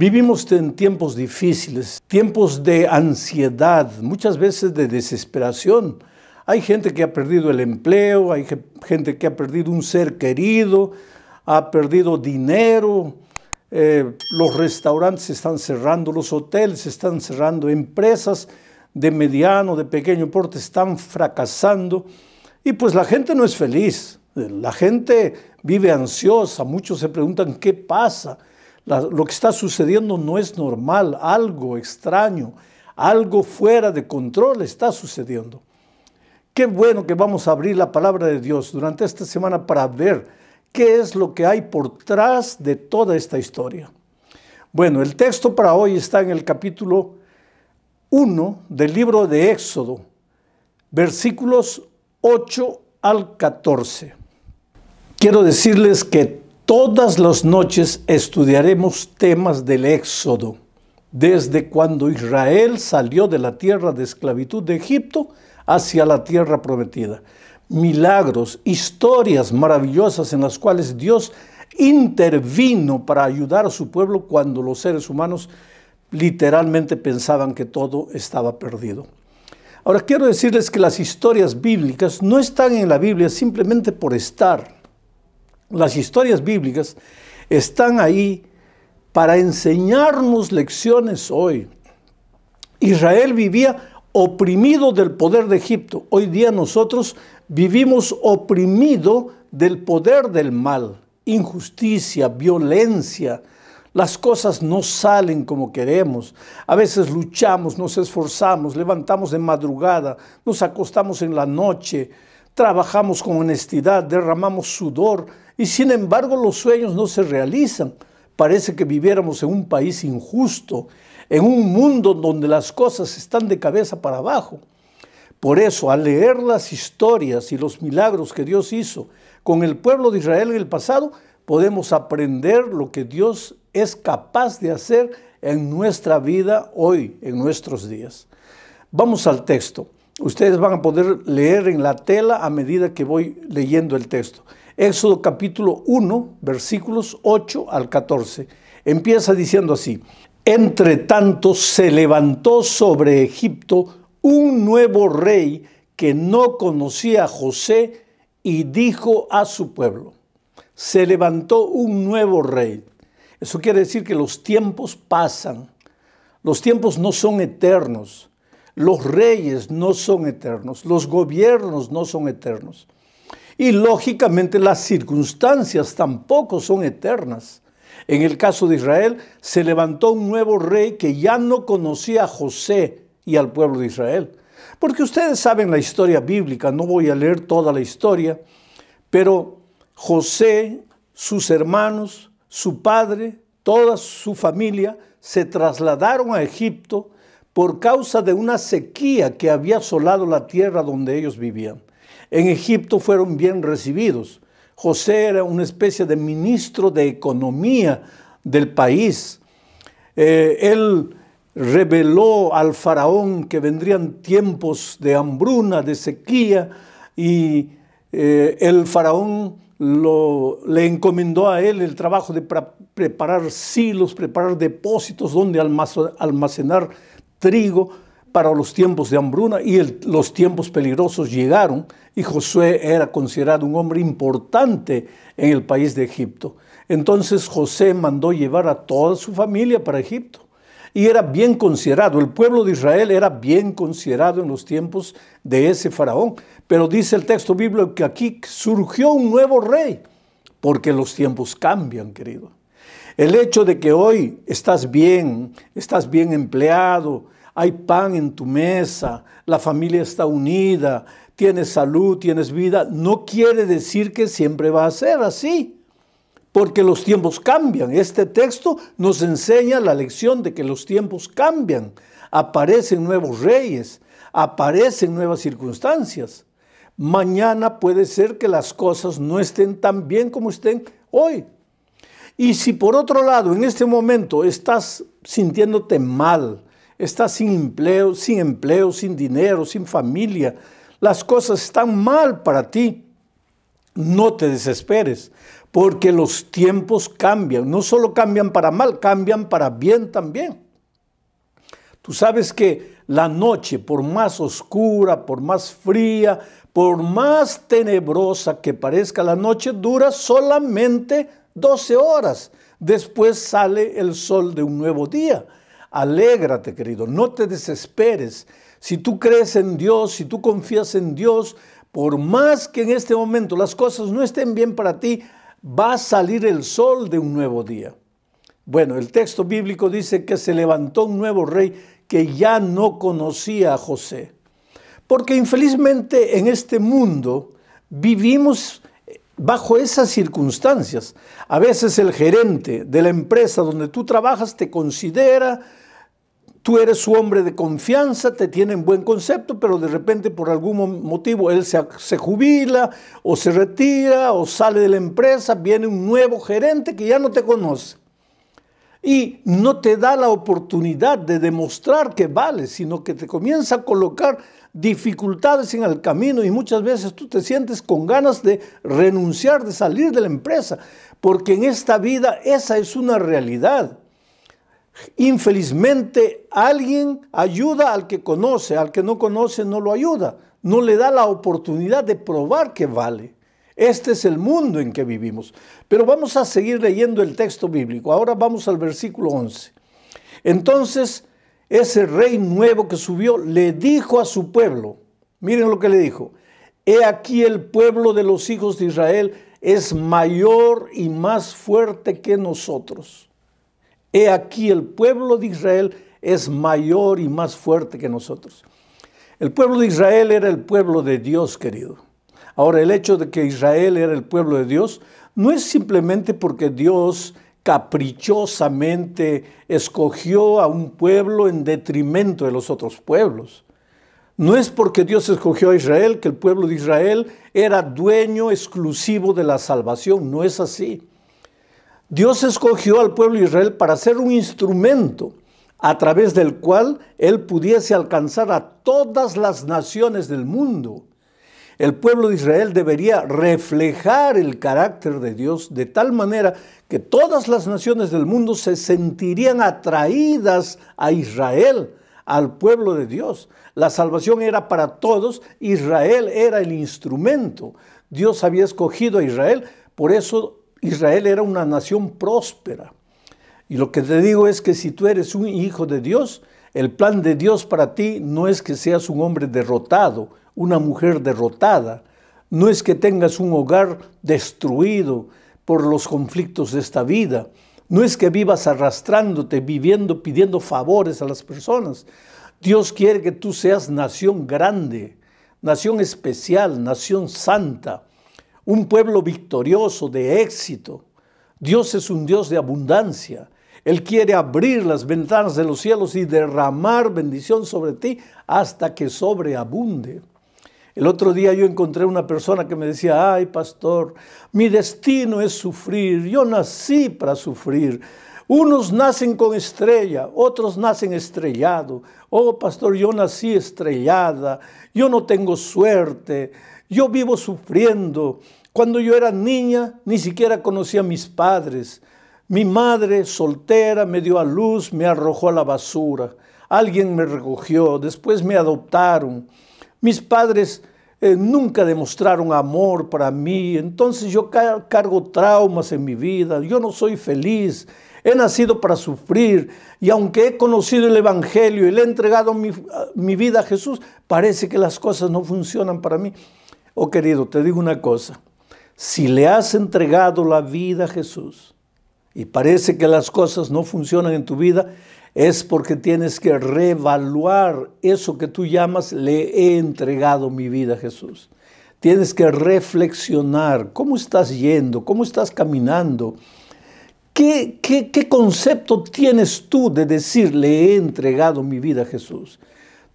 Vivimos en tiempos difíciles, tiempos de ansiedad, muchas veces de desesperación. Hay gente que ha perdido el empleo, hay gente que ha perdido un ser querido, ha perdido dinero, eh, los restaurantes están cerrando, los hoteles están cerrando, empresas de mediano, de pequeño porte están fracasando y pues la gente no es feliz, la gente vive ansiosa, muchos se preguntan qué pasa, lo que está sucediendo no es normal, algo extraño, algo fuera de control está sucediendo. Qué bueno que vamos a abrir la palabra de Dios durante esta semana para ver qué es lo que hay por trás de toda esta historia. Bueno, el texto para hoy está en el capítulo 1 del libro de Éxodo, versículos 8 al 14. Quiero decirles que Todas las noches estudiaremos temas del Éxodo, desde cuando Israel salió de la tierra de esclavitud de Egipto hacia la tierra prometida. Milagros, historias maravillosas en las cuales Dios intervino para ayudar a su pueblo cuando los seres humanos literalmente pensaban que todo estaba perdido. Ahora quiero decirles que las historias bíblicas no están en la Biblia simplemente por estar las historias bíblicas están ahí para enseñarnos lecciones hoy. Israel vivía oprimido del poder de Egipto. Hoy día nosotros vivimos oprimido del poder del mal, injusticia, violencia. Las cosas no salen como queremos. A veces luchamos, nos esforzamos, levantamos de madrugada, nos acostamos en la noche, trabajamos con honestidad, derramamos sudor y sin embargo los sueños no se realizan. Parece que viviéramos en un país injusto, en un mundo donde las cosas están de cabeza para abajo. Por eso, al leer las historias y los milagros que Dios hizo con el pueblo de Israel en el pasado, podemos aprender lo que Dios es capaz de hacer en nuestra vida hoy, en nuestros días. Vamos al texto. Ustedes van a poder leer en la tela a medida que voy leyendo el texto. Éxodo capítulo 1, versículos 8 al 14. Empieza diciendo así, entre tanto se levantó sobre Egipto un nuevo rey que no conocía a José y dijo a su pueblo, se levantó un nuevo rey. Eso quiere decir que los tiempos pasan, los tiempos no son eternos, los reyes no son eternos, los gobiernos no son eternos. Y lógicamente las circunstancias tampoco son eternas. En el caso de Israel, se levantó un nuevo rey que ya no conocía a José y al pueblo de Israel. Porque ustedes saben la historia bíblica, no voy a leer toda la historia, pero José, sus hermanos, su padre, toda su familia se trasladaron a Egipto por causa de una sequía que había asolado la tierra donde ellos vivían. En Egipto fueron bien recibidos. José era una especie de ministro de economía del país. Eh, él reveló al faraón que vendrían tiempos de hambruna, de sequía, y eh, el faraón le encomendó a él el trabajo de preparar silos, preparar depósitos donde almacenar trigo para los tiempos de hambruna y los tiempos peligrosos llegaron y Josué era considerado un hombre importante en el país de Egipto. Entonces José mandó llevar a toda su familia para Egipto y era bien considerado. El pueblo de Israel era bien considerado en los tiempos de ese faraón. Pero dice el texto bíblico que aquí surgió un nuevo rey, porque los tiempos cambian, querido. El hecho de que hoy estás bien, estás bien empleado, hay pan en tu mesa, la familia está unida, tienes salud, tienes vida, no quiere decir que siempre va a ser así, porque los tiempos cambian. Este texto nos enseña la lección de que los tiempos cambian, aparecen nuevos reyes, aparecen nuevas circunstancias. Mañana puede ser que las cosas no estén tan bien como estén hoy. Y si por otro lado en este momento estás sintiéndote mal, Estás sin empleo, sin empleo, sin dinero, sin familia. Las cosas están mal para ti. No te desesperes, porque los tiempos cambian. No solo cambian para mal, cambian para bien también. Tú sabes que la noche, por más oscura, por más fría, por más tenebrosa que parezca, la noche dura solamente 12 horas. Después sale el sol de un nuevo día. Alégrate, querido, no te desesperes. Si tú crees en Dios, si tú confías en Dios, por más que en este momento las cosas no estén bien para ti, va a salir el sol de un nuevo día. Bueno, el texto bíblico dice que se levantó un nuevo rey que ya no conocía a José. Porque infelizmente en este mundo vivimos eh, bajo esas circunstancias. A veces el gerente de la empresa donde tú trabajas te considera, tú eres su hombre de confianza, te tiene en buen concepto, pero de repente por algún motivo él se, se, jubila o se retira o sale de la empresa, viene un nuevo gerente que ya no te conoce. Y no te da la oportunidad de demostrar que vale, sino que te comienza a colocar dificultades en el camino y muchas veces tú te sientes con ganas de renunciar, de salir de la empresa, porque en esta vida esa es una realidad. Infelizmente, alguien ayuda al que conoce, al que no conoce no lo ayuda, no le da la oportunidad de probar que vale. Este es el mundo en que vivimos. Pero vamos a seguir leyendo el texto bíblico. Ahora vamos al versículo 11. Entonces, ese rey nuevo que subió le dijo a su pueblo, miren lo que le dijo, he aquí el pueblo de los hijos de Israel es mayor y más fuerte que nosotros. He aquí el pueblo de Israel es mayor y más fuerte que nosotros. El pueblo de Israel era el pueblo de Dios, querido. Ahora, el hecho de que Israel era el pueblo de Dios no es simplemente porque Dios caprichosamente escogió a un pueblo en detrimento de los otros pueblos. No es porque Dios escogió a Israel que el pueblo de Israel era dueño exclusivo de la salvación, no es así. Dios escogió al pueblo de Israel para ser un instrumento a través del cual él pudiese alcanzar a todas las naciones del mundo. El pueblo de Israel debería reflejar el carácter de Dios de tal manera que todas las naciones del mundo se sentirían atraídas a Israel, al pueblo de Dios. La salvación era para todos, Israel era el instrumento. Dios había escogido a Israel, por eso Israel era una nación próspera. Y lo que te digo es que si tú eres un hijo de Dios, el plan de Dios para ti no es que seas un hombre derrotado, una mujer derrotada, no es que tengas un hogar destruido por los conflictos de esta vida, no es que vivas arrastrándote, viviendo, pidiendo favores a las personas. Dios quiere que tú seas nación grande, nación especial, nación santa, un pueblo victorioso, de éxito. Dios es un Dios de abundancia. Él quiere abrir las ventanas de los cielos y derramar bendición sobre ti hasta que sobreabunde. El otro día yo encontré una persona que me decía, ay pastor, mi destino es sufrir, yo nací para sufrir. Unos nacen con estrella, otros nacen estrellado. Oh pastor, yo nací estrellada, yo no tengo suerte, yo vivo sufriendo. Cuando yo era niña, ni siquiera conocía a mis padres. Mi madre, soltera, me dio a luz, me arrojó a la basura. Alguien me recogió, después me adoptaron. Mis padres eh, nunca demostraron amor para mí, entonces yo cargo traumas en mi vida, yo no soy feliz, he nacido para sufrir y aunque he conocido el Evangelio y le he entregado mi vida a Jesús, parece que las cosas no funcionan para mí. Oh querido, te digo una cosa, si le has entregado la vida a Jesús y parece que las cosas no funcionan en tu vida, es porque tienes que reevaluar eso que tú llamas le he entregado mi vida a Jesús. Tienes que reflexionar cómo estás yendo, cómo estás caminando. ¿Qué, qué concepto tienes tú de decir le he entregado mi vida a Jesús?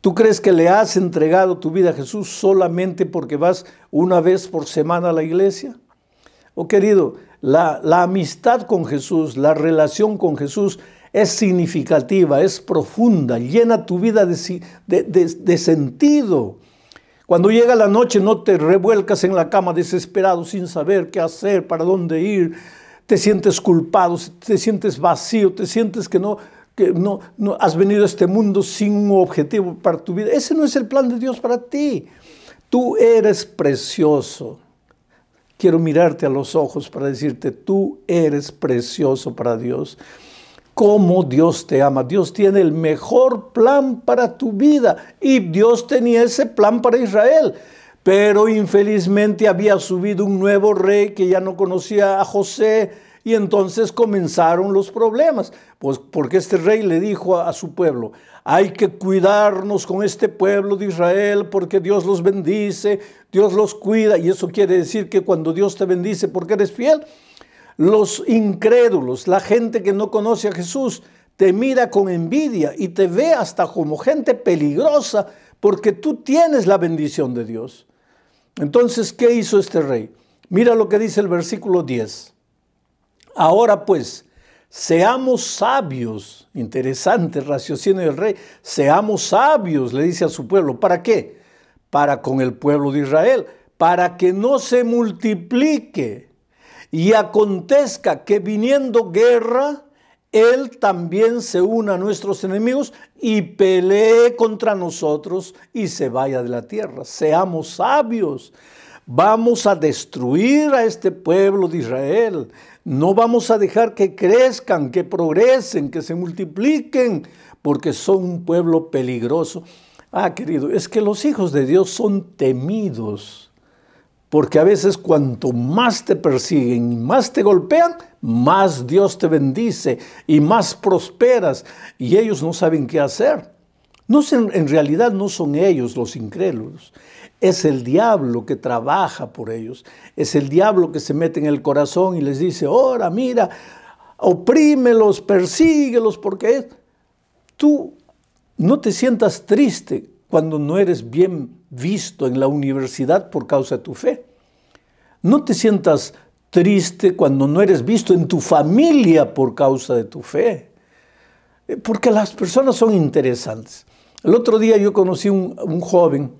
¿Tú crees que le has entregado tu vida a Jesús solamente porque vas una vez por semana a la iglesia? Oh querido, la, amistad con Jesús, la relación con Jesús es significativa, es profunda, llena tu vida de, de sentido. Cuando llega la noche no te revuelcas en la cama desesperado sin saber qué hacer, para dónde ir, te sientes culpado, te sientes vacío, te sientes que no, que no, no has venido a este mundo sin un objetivo para tu vida. Ese no es el plan de Dios para ti. Tú eres precioso. Quiero mirarte a los ojos para decirte, tú eres precioso para Dios. Cómo Dios te ama. Dios tiene el mejor plan para tu vida y Dios tenía ese plan para Israel. Pero infelizmente había subido un nuevo rey que ya no conocía a José y entonces comenzaron los problemas, pues porque este rey le dijo a, a, su pueblo, hay que cuidarnos con este pueblo de Israel porque Dios los bendice, Dios los cuida, y eso quiere decir que cuando Dios te bendice porque eres fiel, los incrédulos, la gente que no conoce a Jesús, te mira con envidia y te ve hasta como gente peligrosa porque tú tienes la bendición de Dios. Entonces, ¿qué hizo este rey? Mira lo que dice el versículo 10. Ahora pues, seamos sabios, interesante el raciocinio del rey, seamos sabios, le dice a su pueblo, ¿para qué? Para con el pueblo de Israel, para que no se multiplique y acontezca que viniendo guerra, él también se una a nuestros enemigos y pelee contra nosotros y se vaya de la tierra. Seamos sabios. Vamos a destruir a este pueblo de Israel. No vamos a dejar que crezcan, que progresen, que se multipliquen, porque son un pueblo peligroso. Ah, querido, es que los hijos de Dios son temidos, porque a veces cuanto más te persiguen y más te golpean, más Dios te bendice y más prosperas, y ellos no saben qué hacer. No, en realidad no son ellos los incrédulos. Es el diablo que trabaja por ellos. Es el diablo que se mete en el corazón y les dice, ¡ora, mira, oprímelos, persíguelos, porque es... Tú no te sientas triste cuando no eres bien visto en la universidad por causa de tu fe. No te sientas triste cuando no eres visto en tu familia por causa de tu fe. Eh, porque las personas son interesantes. El otro día yo conocí un, un joven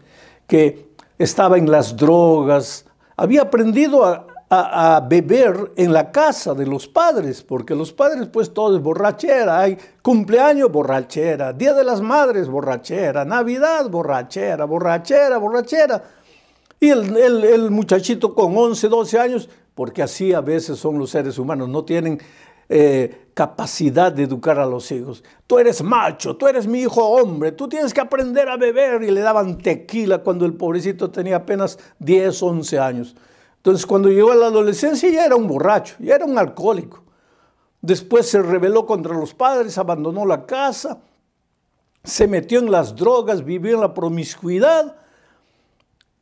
que estaba en las drogas, había aprendido a, beber en la casa de los padres, porque los padres pues todo es borrachera, hay cumpleaños borrachera, Día de las Madres borrachera, Navidad borrachera, borrachera, borrachera. Y el, el muchachito con 11, 12 años, porque así a veces son los seres humanos, no tienen eh, capacidad de educar a los hijos. Tú eres macho, tú eres mi hijo hombre, tú tienes que aprender a beber y le daban tequila cuando el pobrecito tenía apenas 10, 11 años. Entonces cuando llegó a la adolescencia ya era un borracho, ya era un alcohólico. Después se rebeló contra los padres, abandonó la casa, se metió en las drogas, vivió en la promiscuidad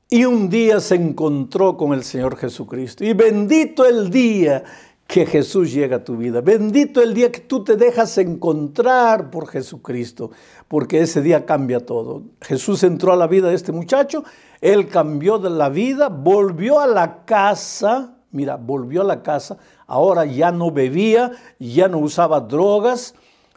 y un día se encontró con el Señor Jesucristo. Y bendito el día que Jesús llega a tu vida. Bendito el día que tú te dejas encontrar por Jesucristo, porque ese día cambia todo. Jesús entró a la vida de este muchacho, él cambió de la vida, volvió a la casa, mira, volvió a la casa, ahora ya no bebía, ya no usaba drogas,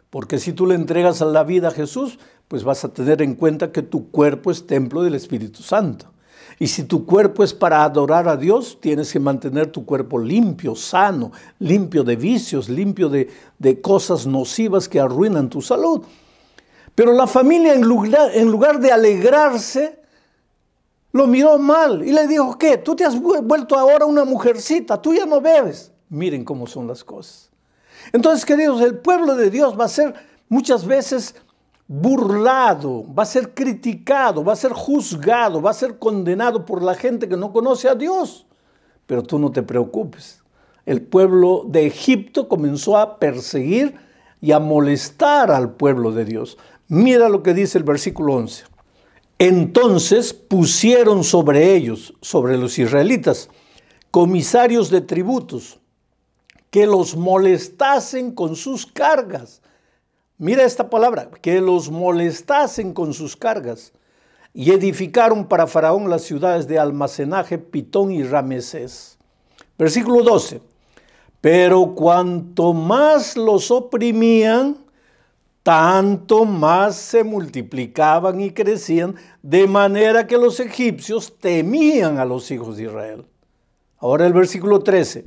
porque si tú le entregas la vida a Jesús, pues vas a tener en cuenta que tu cuerpo es templo del Espíritu Santo. Y si tu cuerpo es para adorar a Dios, tienes que mantener tu cuerpo limpio, sano, limpio de vicios, limpio de, cosas nocivas que arruinan tu salud. Pero la familia en lugar, en lugar de alegrarse, lo miró mal y le dijo, ¿qué? Tú te has vuelto ahora una mujercita, tú ya no bebes. Miren cómo son las cosas. Entonces, queridos, el pueblo de Dios va a ser muchas veces burlado, va a ser criticado, va a ser juzgado, va a ser condenado por la gente que no conoce a Dios. Pero tú no te preocupes. El pueblo de Egipto comenzó a perseguir y a molestar al pueblo de Dios. Mira lo que dice el versículo 11. Entonces pusieron sobre ellos, sobre los israelitas, comisarios de tributos, que los molestasen con sus cargas Mira esta palabra, que los molestasen con sus cargas y edificaron para Faraón las ciudades de almacenaje Pitón y Ramesés. Versículo 12. Pero cuanto más los oprimían, tanto más se multiplicaban y crecían, de manera que los egipcios temían a los hijos de Israel. Ahora el versículo 13.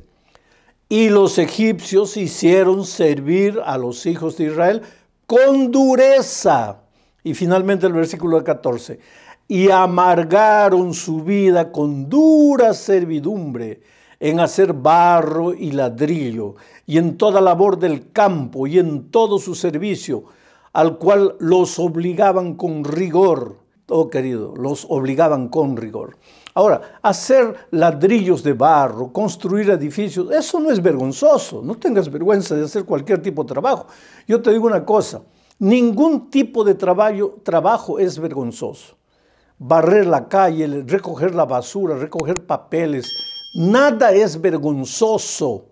Y los egipcios hicieron servir a los hijos de Israel con dureza. Y finalmente el versículo 14, y amargaron su vida con dura servidumbre en hacer barro y ladrillo, y en toda labor del campo, y en todo su servicio, al cual los obligaban con rigor. Oh querido, los obligaban con rigor. Ahora, hacer ladrillos de barro, construir edificios, eso no es vergonzoso. No tengas vergüenza de hacer cualquier tipo de trabajo. Yo te digo una cosa, ningún tipo de trabajo, trabajo es vergonzoso. Barrer la calle, recoger la basura, recoger papeles, nada es vergonzoso.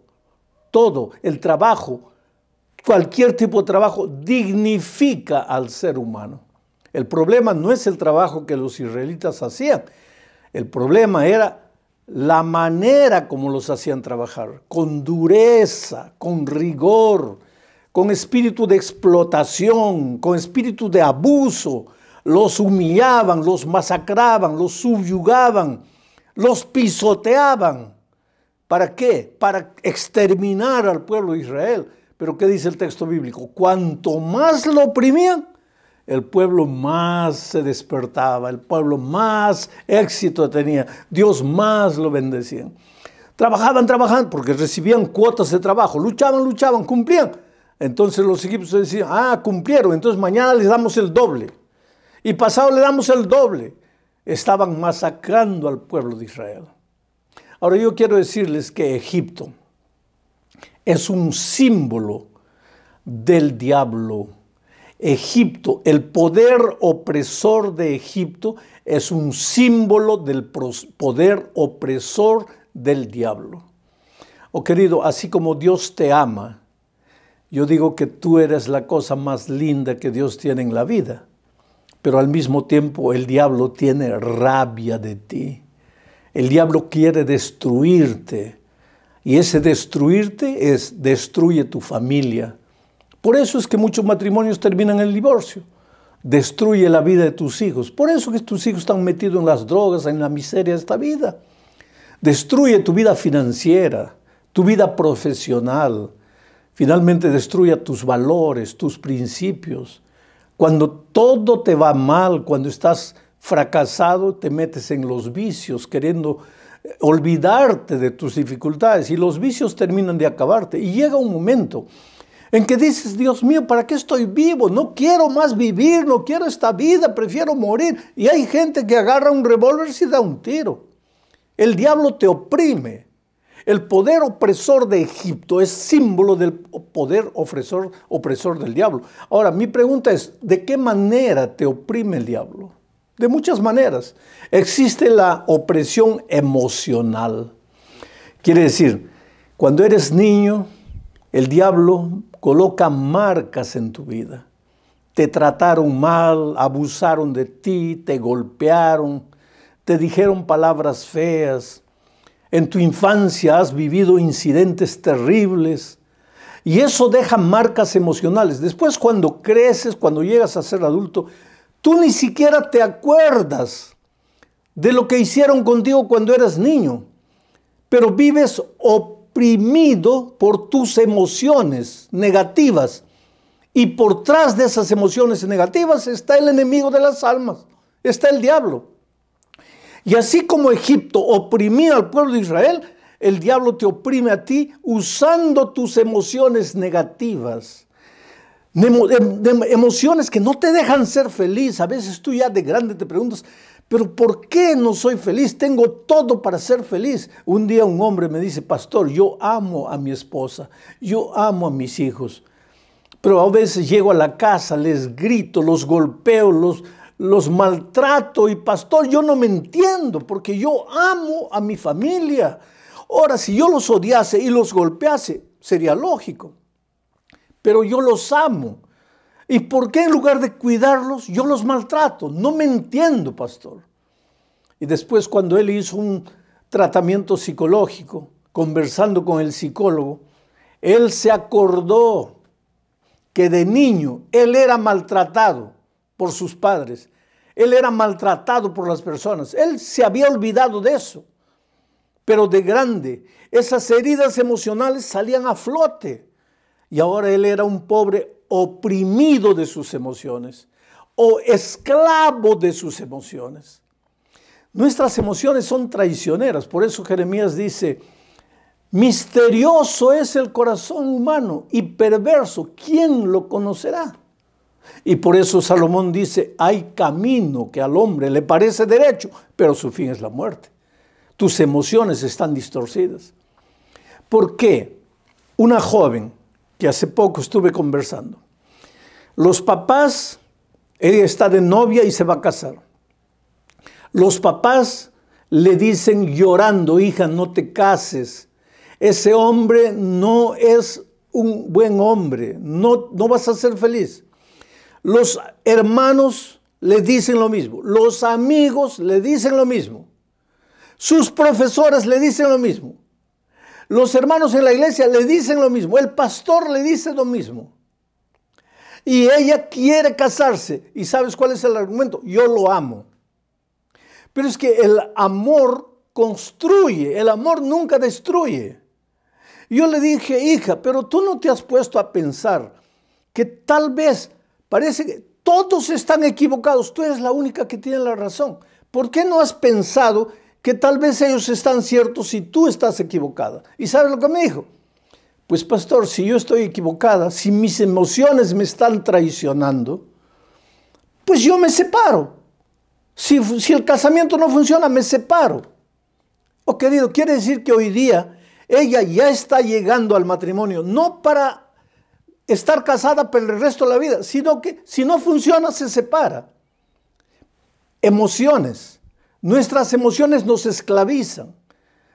Todo, el trabajo, cualquier tipo de trabajo dignifica al ser humano. El problema no es el trabajo que los israelitas hacían, el problema era la manera como los hacían trabajar, con dureza, con rigor, con espíritu de explotación, con espíritu de abuso. Los humillaban, los masacraban, los subyugaban, los pisoteaban. ¿Para qué? Para exterminar al pueblo de Israel. Pero ¿qué dice el texto bíblico? Cuanto más lo oprimían, el pueblo más se despertaba, el pueblo más éxito tenía, Dios más lo bendecía. Trabajaban, trabajaban, porque recibían cuotas de trabajo, luchaban, luchaban, cumplían. Entonces los egipcios decían, ah, cumplieron, entonces mañana les damos el doble. Y pasado le damos el doble. Estaban masacrando al pueblo de Israel. Ahora yo quiero decirles que Egipto es un símbolo del diablo Egipto, el poder opresor de Egipto es un símbolo del poder opresor del diablo. Oh querido, así como Dios te ama, yo digo que tú eres la cosa más linda que Dios tiene en la vida, pero al mismo tiempo el diablo tiene rabia de ti. El diablo quiere destruirte y ese destruirte es destruye tu familia, por eso es que muchos matrimonios terminan en el divorcio. Destruye la vida de tus hijos. Por eso que tus hijos están metidos en las drogas, en la miseria de esta vida. Destruye tu vida financiera, tu vida profesional. Finalmente destruye tus valores, tus principios. Cuando todo te va mal, cuando estás fracasado, te metes en los vicios, queriendo eh, olvidarte de tus dificultades y los vicios terminan de acabarte. Y llega un momento en que dices, Dios mío, ¿para qué estoy vivo? No quiero más vivir, no quiero esta vida, prefiero morir. Y hay gente que agarra un revólver y da un tiro. El diablo te oprime. El poder opresor de Egipto es símbolo del poder opresor, opresor del diablo. Ahora, mi pregunta es, ¿de qué manera te oprime el diablo? De muchas maneras. Existe la opresión emocional. Quiere decir, cuando eres niño, el diablo coloca marcas en tu vida. Te trataron mal, abusaron de ti, te golpearon, te dijeron palabras feas. En tu infancia has vivido incidentes terribles y eso deja marcas emocionales. Después cuando creces, cuando llegas a ser adulto, tú ni siquiera te acuerdas de lo que hicieron contigo cuando eras niño, pero vives opuesto oprimido por tus emociones negativas. Y por tras de esas emociones negativas está el enemigo de las almas, está el diablo. Y así como Egipto oprimía al pueblo de Israel, el diablo te oprime a ti usando tus emociones negativas. Em, em, emociones que no te dejan ser feliz. A veces tú ya de grande te preguntas, pero ¿por qué no soy feliz? Tengo todo para ser feliz. Un día un hombre me dice, pastor, yo amo a mi esposa, yo amo a mis hijos, pero a veces llego a la casa, les grito, los golpeo, los, maltrato y pastor, yo no me entiendo porque yo amo a mi familia. Ahora, si yo los odiase y los golpease, sería lógico, pero yo los amo. ¿Y por qué en lugar de cuidarlos yo los maltrato? No me entiendo, pastor. Y después cuando él hizo un tratamiento psicológico, conversando con el psicólogo, él se acordó que de niño él era maltratado por sus padres, él era maltratado por las personas, él se había olvidado de eso, pero de grande esas heridas emocionales salían a flote y ahora él era un pobre oprimido de sus emociones o esclavo de sus emociones. Nuestras emociones son traicioneras, por eso Jeremías dice, misterioso es el corazón humano y perverso, ¿quién lo conocerá? Y por eso Salomón dice, hay camino que al hombre le parece derecho, pero su fin es la muerte. Tus emociones están distorcidas. ¿Por qué una joven que hace poco estuve conversando. Los papás, ella está de novia y se va a casar. Los papás le dicen llorando, hija, no te cases. Ese hombre no es un buen hombre, no, no vas a ser feliz. Los hermanos le dicen lo mismo, los amigos le dicen lo mismo, sus profesores le dicen lo mismo. Los hermanos en la iglesia le dicen lo mismo, el pastor le dice lo mismo. Y ella quiere casarse. ¿Y sabes cuál es el argumento? Yo lo amo. Pero es que el amor construye, el amor nunca destruye. Yo le dije, hija, pero tú no te has puesto a pensar que tal vez parece que todos están equivocados, tú eres la única que tiene la razón. ¿Por qué no has pensado que tal vez ellos están ciertos y tú estás equivocada. ¿Y sabes lo que me dijo? Pues pastor, si yo estoy equivocada, si mis emociones me están traicionando, pues yo me separo. Si, si el casamiento no funciona, me separo. Oh querido, quiere decir que hoy día ella ya está llegando al matrimonio, no para estar casada por el resto de la vida, sino que si no funciona, se separa. Emociones Nuestras emociones nos esclavizan.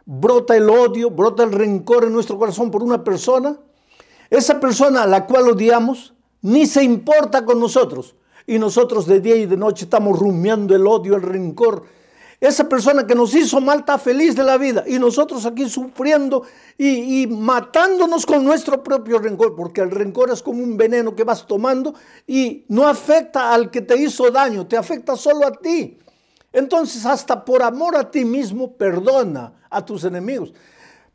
Brota el odio, brota el rencor en nuestro corazón por una persona. Esa persona a la cual odiamos ni se importa con nosotros. Y nosotros de día y de noche estamos rumiando el odio, el rencor. Esa persona que nos hizo mal está feliz de la vida. Y nosotros aquí sufriendo y, y matándonos con nuestro propio rencor. Porque el rencor es como un veneno que vas tomando y no afecta al que te hizo daño, te afecta solo a ti. Entonces, hasta por amor a ti mismo, perdona a tus enemigos.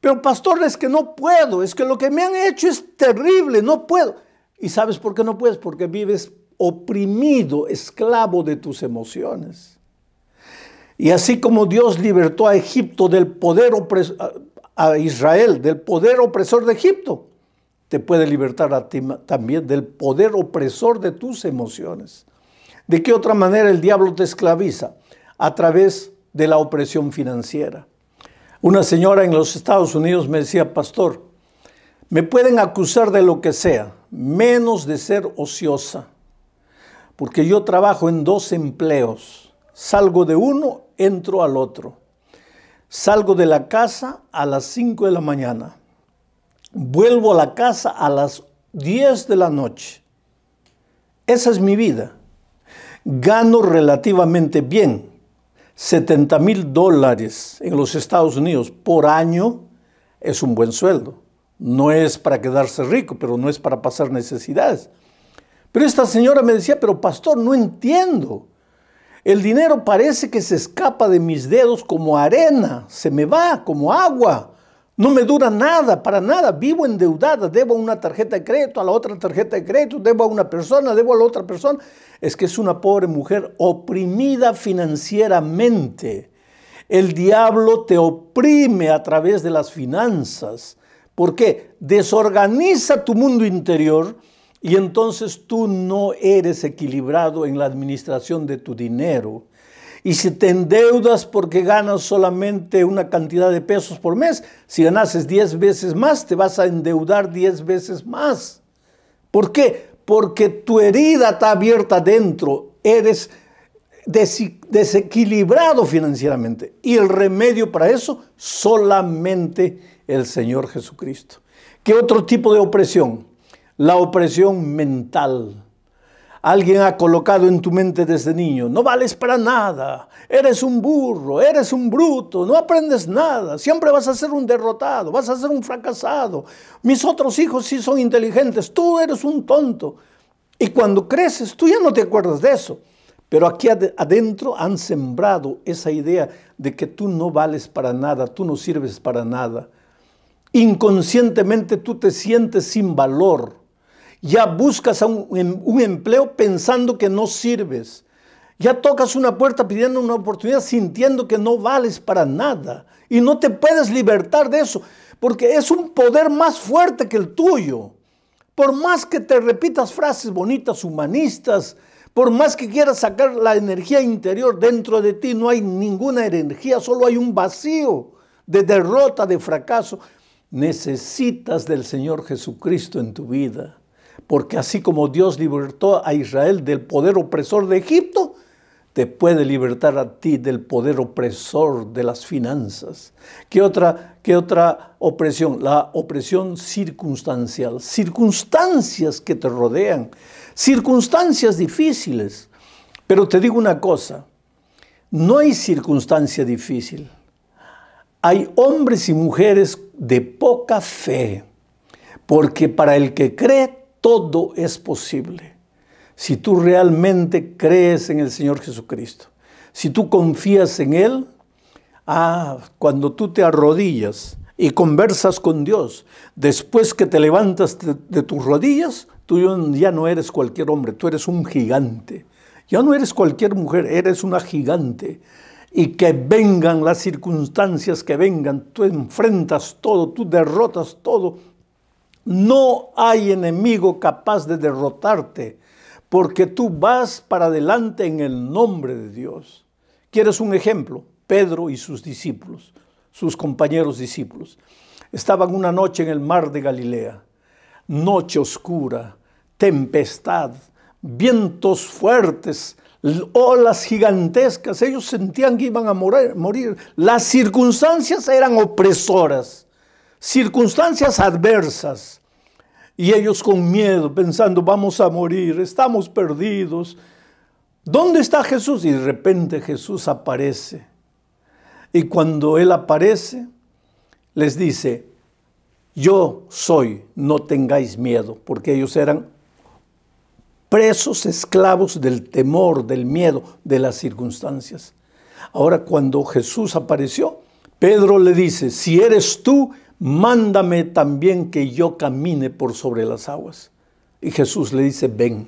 Pero pastor, es que no puedo, es que lo que me han hecho es terrible, no puedo. ¿Y sabes por qué no puedes? Porque vives oprimido, esclavo de tus emociones. Y así como Dios libertó a Egipto del poder opresor, a Israel del poder opresor de Egipto, te puede libertar a ti también del poder opresor de tus emociones. ¿De qué otra manera el diablo te esclaviza? a través de la opresión financiera. Una señora en los Estados Unidos me decía, pastor, me pueden acusar de lo que sea, menos de ser ociosa, porque yo trabajo en dos empleos, salgo de uno, entro al otro, salgo de la casa a las 5 de la mañana, vuelvo a la casa a las 10 de la noche. Esa es mi vida. Gano relativamente bien, 70 mil dólares en los Estados Unidos por año es un buen sueldo. No es para quedarse rico, pero no es para pasar necesidades. Pero esta señora me decía, pero pastor, no entiendo. El dinero parece que se escapa de mis dedos como arena, se me va como agua. No me dura nada, para nada. Vivo endeudada. Debo una tarjeta de crédito, a la otra tarjeta de crédito, debo a una persona, debo a la otra persona. Es que es una pobre mujer oprimida financieramente. El diablo te oprime a través de las finanzas. porque Desorganiza tu mundo interior y entonces tú no eres equilibrado en la administración de tu dinero. Y si te endeudas porque ganas solamente una cantidad de pesos por mes, si ganases 10 veces más, te vas a endeudar 10 veces más. ¿Por qué? Porque tu herida está abierta dentro. Eres desequilibrado financieramente. Y el remedio para eso, solamente el Señor Jesucristo. ¿Qué otro tipo de opresión? La opresión mental alguien ha colocado en tu mente desde niño. No vales para nada, eres un burro, eres un bruto, no aprendes nada, siempre vas a ser un derrotado, vas a ser un fracasado. Mis otros hijos sí son inteligentes, tú eres un tonto. Y cuando creces, tú ya no te acuerdas de eso. Pero aquí adentro han sembrado esa idea de que tú no vales para nada, tú no sirves para nada. Inconscientemente tú te sientes sin valor ya buscas em, un, empleo pensando que no sirves. Ya tocas una puerta pidiendo una oportunidad sintiendo que no vales para nada. Y no te puedes libertar de eso, porque es un poder más fuerte que el tuyo. Por más que te repitas frases bonitas, humanistas, por más que quieras sacar la energía interior dentro de ti, no hay ninguna energía, solo hay un vacío de derrota, de fracaso. Necesitas del Señor Jesucristo en tu vida. Porque así como Dios libertó a Israel del poder opresor de Egipto, te puede libertar a ti del poder opresor de las finanzas. ¿Qué otra, qué otra opresión? La opresión circunstancial. Circunstancias que te rodean. Circunstancias difíciles. Pero te digo una cosa. No hay circunstancia difícil. Hay hombres y mujeres de poca fe. Porque para el que cree, todo es posible. Si tú realmente crees en el Señor Jesucristo, si tú confías en Él, ah, cuando tú te arrodillas y conversas con Dios, después que te levantas de, de tus rodillas, tú ya no eres cualquier hombre, tú eres un gigante. Ya no eres cualquier mujer, eres una gigante. Y que vengan las circunstancias que vengan, tú enfrentas todo, tú derrotas todo no hay enemigo capaz de derrotarte porque tú vas para adelante en el nombre de Dios. ¿Quieres un ejemplo? Pedro y sus discípulos, sus compañeros discípulos, estaban una noche en el mar de Galilea, noche oscura, tempestad, vientos fuertes, olas gigantescas, ellos sentían que iban a morir, morir. Las circunstancias eran opresoras circunstancias adversas. Y ellos con miedo, pensando, vamos a morir, estamos perdidos. ¿Dónde está Jesús? Y de repente Jesús aparece. Y cuando Él aparece, les dice, yo soy, no tengáis miedo, porque ellos eran presos, esclavos del temor, del miedo, de las circunstancias. Ahora cuando Jesús apareció, Pedro le dice, si eres tú, mándame también que yo camine por sobre las aguas. Y Jesús le dice, ven.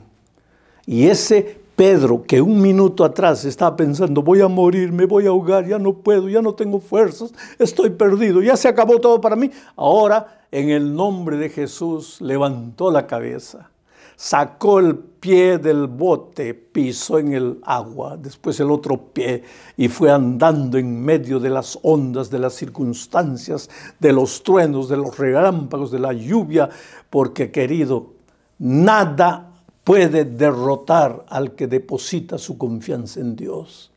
Y ese Pedro, que un minuto atrás estaba pensando, voy a morir, me voy a ahogar, ya no puedo, ya no tengo fuerzas, estoy perdido, ya se acabó todo para mí, ahora en el nombre de Jesús levantó la cabeza sacó el pie del bote, pisó en el agua, después el otro pie y fue andando en medio de las ondas, de las circunstancias, de los truenos, de los relámpagos, de la lluvia, porque querido, nada puede derrotar al que deposita su confianza en Dios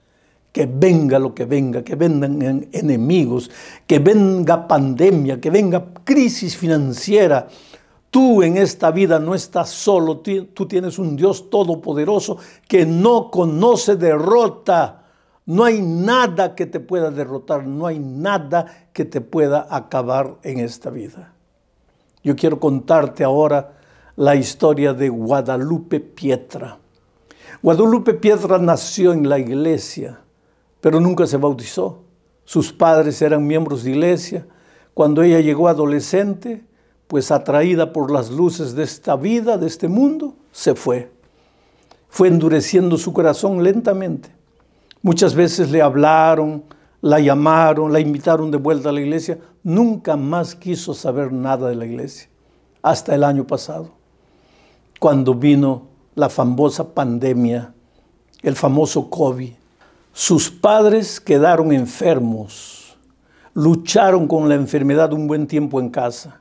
que venga lo que venga, que vengan enemigos, que venga pandemia, que venga crisis financiera, Tú en esta vida no estás solo, tú tienes un Dios todopoderoso que no conoce derrota. No hay nada que te pueda derrotar, no hay nada que te pueda acabar en esta vida. Yo quiero contarte ahora la historia de Guadalupe Pietra. Guadalupe Pietra nació en la iglesia, pero nunca se bautizó. Sus padres eran miembros de iglesia. Cuando ella llegó adolescente, pues atraída por las luces de esta vida, de este mundo, se fue. Fue endureciendo su corazón lentamente. Muchas veces le hablaron, la llamaron, la invitaron de vuelta a la iglesia. Nunca más quiso saber nada de la iglesia, hasta el año pasado, cuando vino la famosa pandemia, el famoso COVID. Sus padres quedaron enfermos, lucharon con la enfermedad un buen tiempo en casa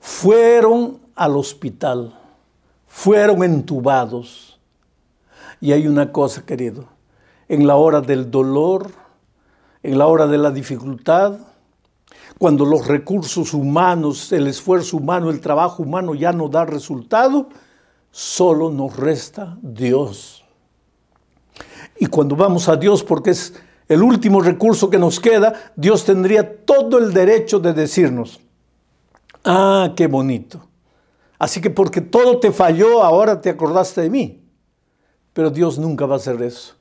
fueron al hospital, fueron entubados. Y hay una cosa, querido, en la hora del dolor, en la hora de la dificultad, cuando los recursos humanos, el esfuerzo humano, el trabajo humano ya no da resultado, solo nos resta Dios. Y cuando vamos a Dios, porque es el último recurso que nos queda, Dios tendría todo el derecho de decirnos, Ah, qué bonito. Así que porque todo te falló, ahora te acordaste de mí. Pero Dios nunca va a hacer eso.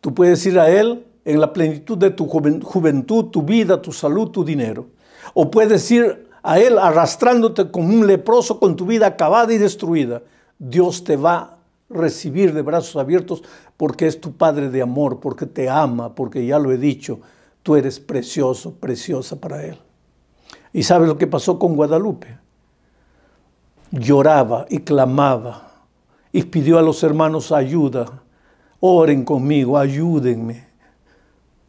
Tú puedes ir a Él en la plenitud de tu juventud, tu vida, tu salud, tu dinero. O puedes ir a Él arrastrándote como un leproso con tu vida acabada y destruida. Dios te va a recibir de brazos abiertos porque es tu Padre de amor, porque te ama, porque ya lo he dicho, tú eres precioso, preciosa para Él. ¿Y sabe lo que pasó con Guadalupe? Lloraba y clamaba y pidió a los hermanos ayuda. Oren conmigo, ayúdenme.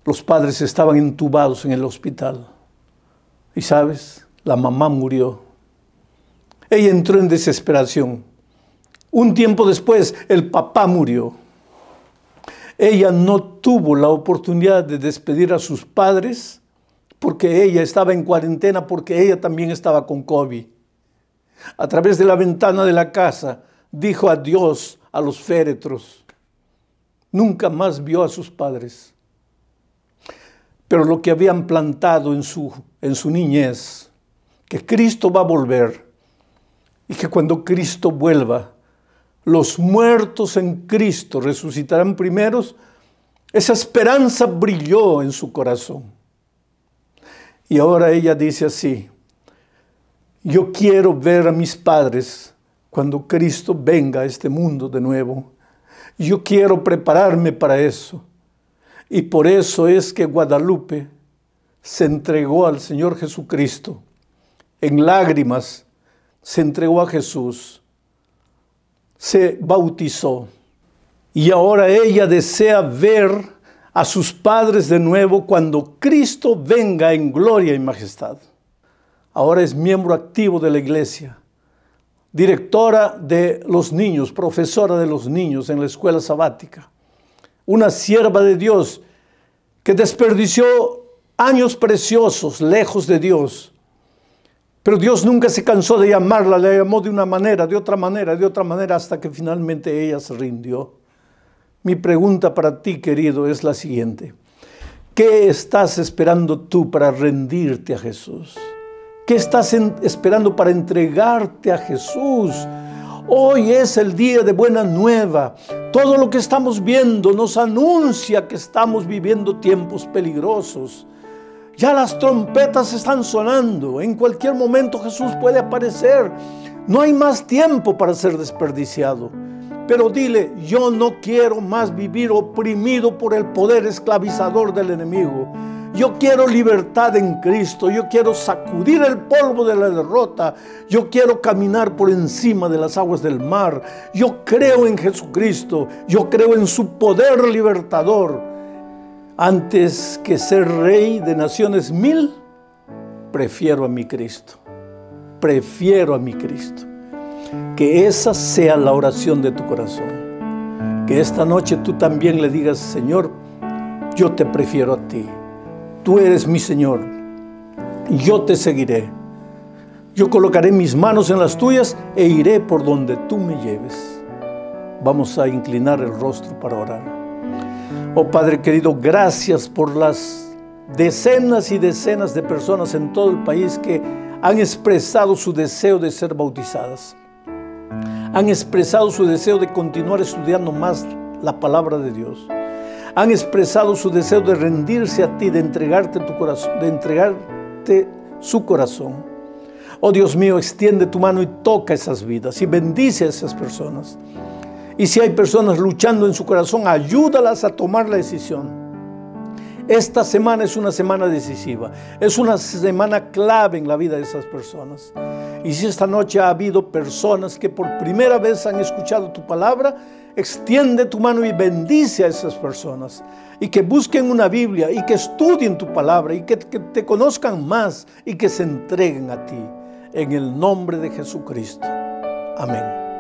Los padres estaban entubados en el hospital. Y sabes, la mamá murió. Ella entró en desesperación. Un tiempo después, el papá murió. Ella no tuvo la oportunidad de despedir a sus padres porque ella estaba en cuarentena, porque ella también estaba con COVID. A través de la ventana de la casa dijo adiós a los féretros. Nunca más vio a sus padres. Pero lo que habían plantado en su, en su niñez, que Cristo va a volver y que cuando Cristo vuelva, los muertos en Cristo resucitarán primeros, esa esperanza brilló en su corazón. Y ahora ella dice así, yo quiero ver a mis padres cuando Cristo venga a este mundo de nuevo. Yo quiero prepararme para eso. Y por eso es que Guadalupe se entregó al Señor Jesucristo. En lágrimas se entregó a Jesús. Se bautizó. Y ahora ella desea ver a sus padres de nuevo cuando Cristo venga en gloria y majestad. Ahora es miembro activo de la iglesia, directora de los niños, profesora de los niños en la escuela sabática, una sierva de Dios que desperdició años preciosos lejos de Dios. Pero Dios nunca se cansó de llamarla, la llamó de una manera, de otra manera, de otra manera, hasta que finalmente ella se rindió. Mi pregunta para ti, querido, es la siguiente. ¿Qué estás esperando tú para rendirte a Jesús? ¿Qué estás esperando para entregarte a Jesús? Hoy es el día de buena nueva. Todo lo que estamos viendo nos anuncia que estamos viviendo tiempos peligrosos. Ya las trompetas están sonando. En cualquier momento Jesús puede aparecer. No hay más tiempo para ser desperdiciado. Pero dile, yo no quiero más vivir oprimido por el poder esclavizador del enemigo. Yo quiero libertad en Cristo. Yo quiero sacudir el polvo de la derrota. Yo quiero caminar por encima de las aguas del mar. Yo creo en Jesucristo. Yo creo en su poder libertador. Antes que ser rey de naciones mil, prefiero a mi Cristo. Prefiero a mi Cristo. Que esa sea la oración de tu corazón. Que esta noche tú también le digas, Señor, yo te prefiero a ti. Tú eres mi Señor. Yo te seguiré. Yo colocaré mis manos en las tuyas e iré por donde tú me lleves. Vamos a inclinar el rostro para orar. Oh Padre querido, gracias por las decenas y decenas de personas en todo el país que han expresado su deseo de ser bautizadas han expresado su deseo de continuar estudiando más la palabra de Dios. Han expresado su deseo de rendirse a ti, de entregarte tu corazón, de entregarte su corazón. Oh Dios mío, extiende tu mano y toca esas vidas y bendice a esas personas. Y si hay personas luchando en su corazón, ayúdalas a tomar la decisión. Esta semana es una semana decisiva, es una semana clave en la vida de esas personas. Y si esta noche ha habido personas que por primera vez han escuchado tu palabra, extiende tu mano y bendice a esas personas. Y que busquen una Biblia y que estudien tu palabra y que, te conozcan más y que se entreguen a ti. En el nombre de Jesucristo. Amén.